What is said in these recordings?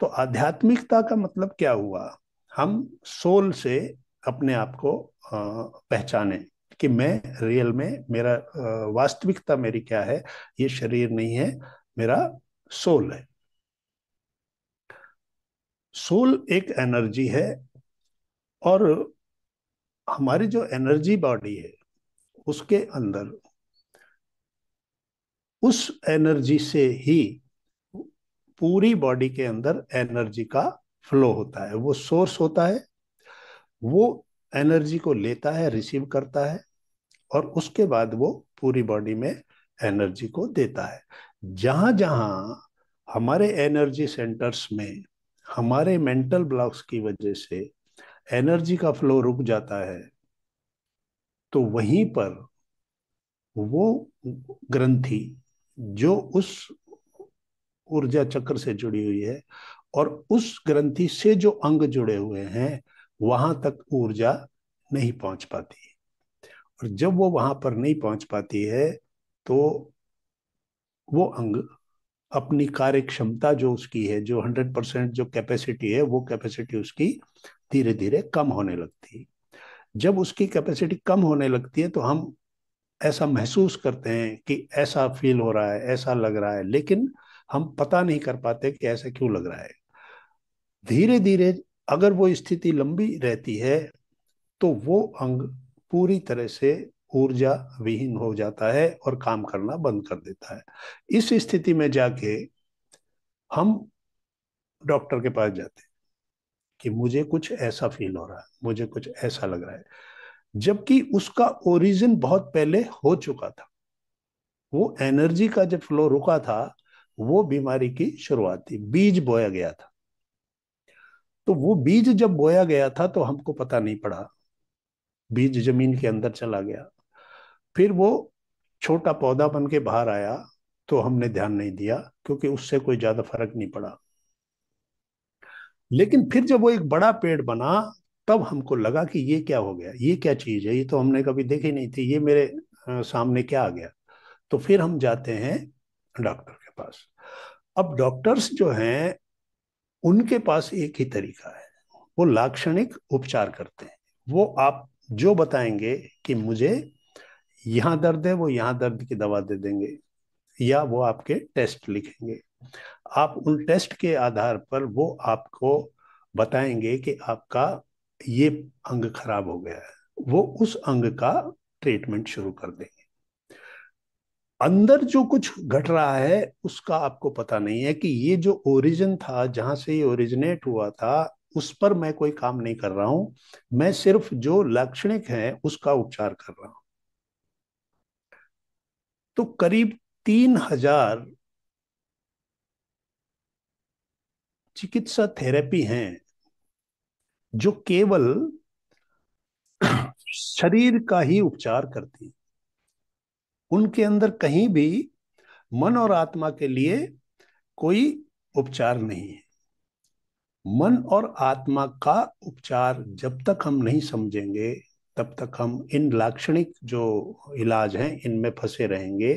तो आध्यात्मिकता का मतलब क्या हुआ हम सोल से अपने आप को पहचाने कि मैं रियल में मेरा वास्तविकता मेरी क्या है ये शरीर नहीं है मेरा सोल है सोल एक एनर्जी है और हमारी जो एनर्जी बॉडी है उसके अंदर उस एनर्जी से ही पूरी बॉडी के अंदर एनर्जी का फ्लो होता है वो सोर्स होता है वो एनर्जी को लेता है रिसीव करता है और उसके बाद वो पूरी बॉडी में एनर्जी को देता है जहां जहां हमारे एनर्जी सेंटर्स में हमारे मेंटल ब्लॉक्स की वजह से एनर्जी का फ्लो रुक जाता है तो वहीं पर वो ग्रंथि जो उस ऊर्जा चक्र से जुड़ी हुई है और उस ग्रंथि से जो अंग जुड़े हुए हैं वहां तक ऊर्जा नहीं पहुंच पाती और जब वो वहां पर नहीं पहुंच पाती है तो वो अंग अपनी कार्य क्षमता जो उसकी है जो हंड्रेड परसेंट जो कैपेसिटी है वो कैपेसिटी उसकी धीरे धीरे कम होने लगती है जब उसकी कैपेसिटी कम होने लगती है तो हम ऐसा महसूस करते हैं कि ऐसा फील हो रहा है ऐसा लग रहा है लेकिन हम पता नहीं कर पाते कि ऐसा क्यों लग रहा है धीरे धीरे अगर वो स्थिति लंबी रहती है तो वो अंग पूरी तरह से ऊर्जा विहीन हो जाता है और काम करना बंद कर देता है इस स्थिति में जाके हम डॉक्टर के पास जाते कि मुझे कुछ ऐसा फील हो रहा है मुझे कुछ ऐसा लग रहा है जबकि उसका ओरिजिन बहुत पहले हो चुका था वो एनर्जी का जब फ्लो रुका था वो बीमारी की शुरुआत थी बीज बोया गया था तो वो बीज जब बोया गया था तो हमको पता नहीं पड़ा बीज जमीन के अंदर चला गया फिर वो छोटा पौधा बन के बाहर आया तो हमने ध्यान नहीं दिया क्योंकि उससे कोई ज्यादा फर्क नहीं पड़ा लेकिन फिर जब वो एक बड़ा पेड़ बना तब हमको लगा कि ये क्या हो गया ये क्या चीज है ये तो हमने कभी देखी नहीं थी ये मेरे सामने क्या आ गया तो फिर हम जाते हैं डॉक्टर पास अब डॉक्टर्स जो हैं उनके पास एक ही तरीका है वो लाक्षणिक उपचार करते हैं वो आप जो बताएंगे कि मुझे यहाँ दर्द है वो यहाँ दर्द की दवा दे देंगे या वो आपके टेस्ट लिखेंगे आप उन टेस्ट के आधार पर वो आपको बताएंगे कि आपका ये अंग खराब हो गया है वो उस अंग का ट्रीटमेंट शुरू कर देंगे अंदर जो कुछ घट रहा है उसका आपको पता नहीं है कि ये जो ओरिजिन था जहां से ये ओरिजिनेट हुआ था उस पर मैं कोई काम नहीं कर रहा हूं मैं सिर्फ जो लाक्षणिक है उसका उपचार कर रहा हूं तो करीब तीन हजार चिकित्सा थेरेपी हैं जो केवल शरीर का ही उपचार करती है उनके अंदर कहीं भी मन और आत्मा के लिए कोई उपचार नहीं है मन और आत्मा का उपचार जब तक हम नहीं समझेंगे तब तक हम इन लाक्षणिक जो इलाज हैं इनमें फंसे रहेंगे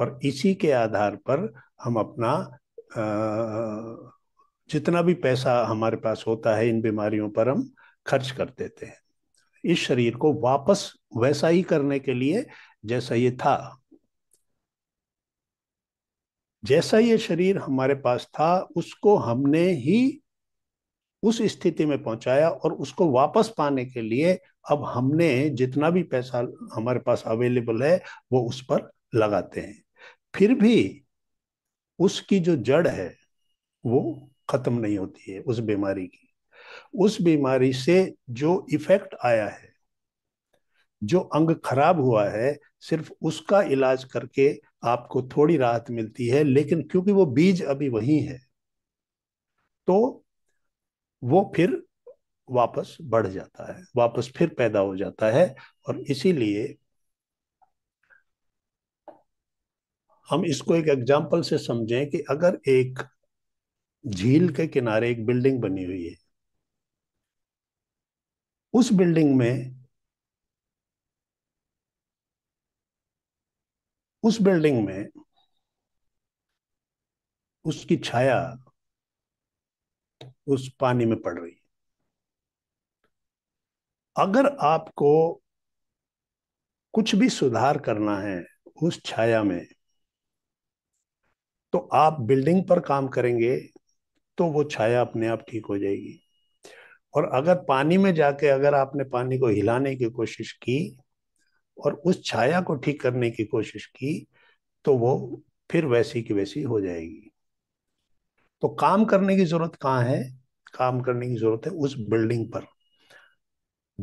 और इसी के आधार पर हम अपना जितना भी पैसा हमारे पास होता है इन बीमारियों पर हम खर्च कर देते हैं इस शरीर को वापस वैसा ही करने के लिए जैसा ये था जैसा ये शरीर हमारे पास था उसको हमने ही उस स्थिति में पहुंचाया और उसको वापस पाने के लिए अब हमने जितना भी पैसा हमारे पास अवेलेबल है वो उस पर लगाते हैं फिर भी उसकी जो जड़ है वो खत्म नहीं होती है उस बीमारी की उस बीमारी से जो इफेक्ट आया है जो अंग खराब हुआ है सिर्फ उसका इलाज करके आपको थोड़ी राहत मिलती है लेकिन क्योंकि वो बीज अभी वही है तो वो फिर वापस बढ़ जाता है वापस फिर पैदा हो जाता है और इसीलिए हम इसको एक एग्जाम्पल से समझें कि अगर एक झील के किनारे एक बिल्डिंग बनी हुई है उस बिल्डिंग में उस बिल्डिंग में उसकी छाया उस पानी में पड़ रही अगर आपको कुछ भी सुधार करना है उस छाया में तो आप बिल्डिंग पर काम करेंगे तो वो छाया अपने आप ठीक हो जाएगी और अगर पानी में जाके अगर आपने पानी को हिलाने की कोशिश की और उस छाया को ठीक करने की कोशिश की तो वो फिर वैसी की वैसी हो जाएगी तो काम करने की जरूरत कहाँ है काम करने की जरूरत है उस बिल्डिंग पर